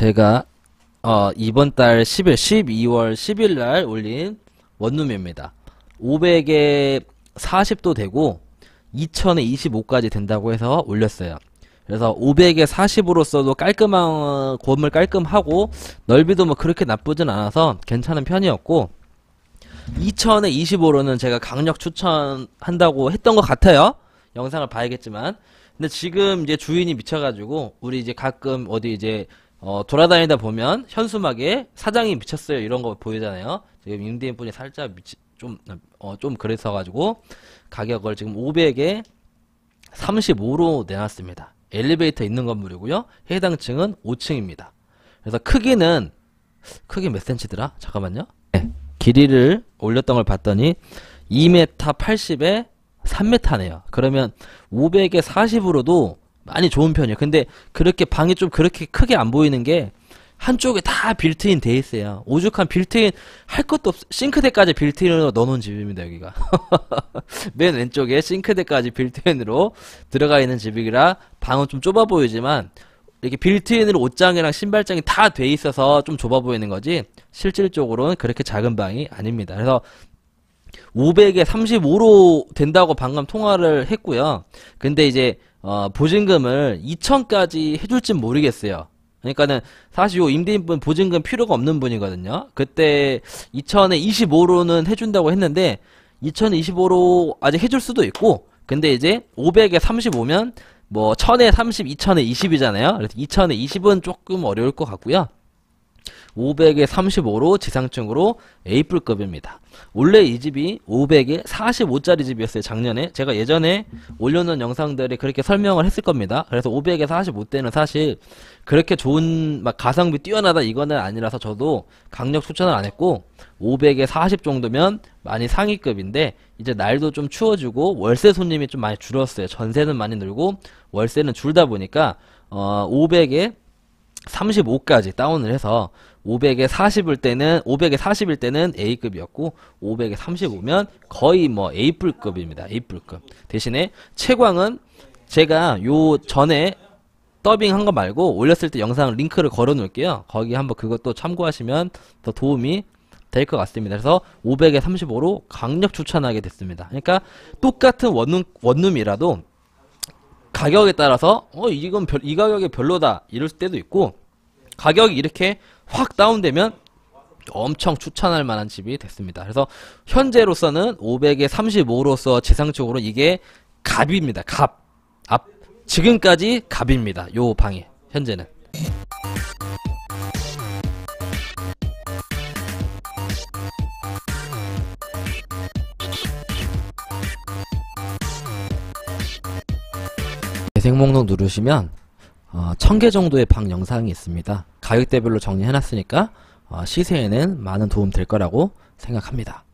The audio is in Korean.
제가 어, 이번 달 10일, 12월 10일 날 올린 원룸입니다. 500에 40도 되고 2000에 25까지 된다고 해서 올렸어요. 그래서 500에 40으로 써도 깔끔한 곰을 깔끔하고 넓이도 뭐 그렇게 나쁘진 않아서 괜찮은 편이었고 2000에 25로는 제가 강력 추천한다고 했던 것 같아요. 영상을 봐야겠지만 근데 지금 이제 주인이 미쳐가지고 우리 이제 가끔 어디 이제 어, 돌아다니다 보면 현수막에 사장이 미쳤어요 이런 거 보이잖아요. 지금 임대인 분이 살짝 미치 좀 어, 좀 그래서 가지고 가격을 지금 500에 35로 내놨습니다. 엘리베이터 있는 건물이고요. 해당 층은 5층입니다. 그래서 크기는 크기 몇 센치더라? 잠깐만요. 네. 길이를 올렸던 걸 봤더니 2m 80에 3m네요. 그러면 500에 40으로도 많이 좋은 편이에요. 근데 그렇게 방이 좀 그렇게 크게 안 보이는 게 한쪽에 다 빌트인 돼 있어요. 오죽한 빌트인 할 것도 없, 싱크대까지 빌트인으로 넣어놓은 집입니다, 여기가. 맨 왼쪽에 싱크대까지 빌트인으로 들어가 있는 집이라 방은 좀 좁아 보이지만 이렇게 빌트인으로 옷장이랑 신발장이 다 돼 있어서 좀 좁아 보이는 거지 실질적으로는 그렇게 작은 방이 아닙니다. 그래서 500에 35로 된다고 방금 통화를 했고요. 근데 이제 어, 보증금을 2천까지 해줄진 모르겠어요. 그러니까는 사실 요 임대인분 보증금 필요가 없는 분이거든요. 그때 2천에 25로는 해준다고 했는데 2천에2 5로 아직 해줄 수도 있고 근데 이제 500에 35면 뭐 1000에 30, 2000에 20이잖아요. 그래서 2000에 20은 조금 어려울 것 같고요. 500에 35로 지상층으로 A뿔급입니다. 원래 이 집이 500에 45짜리 집이었어요. 작년에 제가 예전에 올려놓은 영상들이 그렇게 설명을 했을 겁니다. 그래서 500에 45대는 사실 그렇게 좋은 막 가성비 뛰어나다 이거는 아니라서 저도 강력 추천을 안 했고 500에 40 정도면 많이 상위급인데 이제 날도 좀 추워지고 월세 손님이 좀 많이 줄었어요. 전세는 많이 늘고 월세는 줄다 보니까 어 500에 35까지 다운을 해서 500에 40일 때는 500에 40일 때는 A급이었고 500에 35면 거의 뭐 A뿔급입니다. A뿔급. 대신에 채광은 제가 요 전에 더빙한 거 말고 올렸을 때 영상 링크를 걸어 놓을게요. 거기 한번 그것도 참고하시면 더 도움이 될 것 같습니다. 그래서 500에 35로 강력 추천하게 됐습니다. 그러니까 똑같은 원룸, 원룸이라도 가격에 따라서 어 이건 별, 이 가격이 별로다 이럴 때도 있고 가격이 이렇게 확 다운되면 엄청 추천할 만한 집이 됐습니다. 그래서 현재로서는 500에 35로서 재상적으로 이게 갑입니다. 갑. 앞 지금까지 갑입니다. 요 방이 현재는. 재생 목록 누르시면 어, 1000개 정도의 방 영상이 있습니다. 가격대별로 정리해놨으니까 어, 시세에는 많은 도움 될 거라고 생각합니다.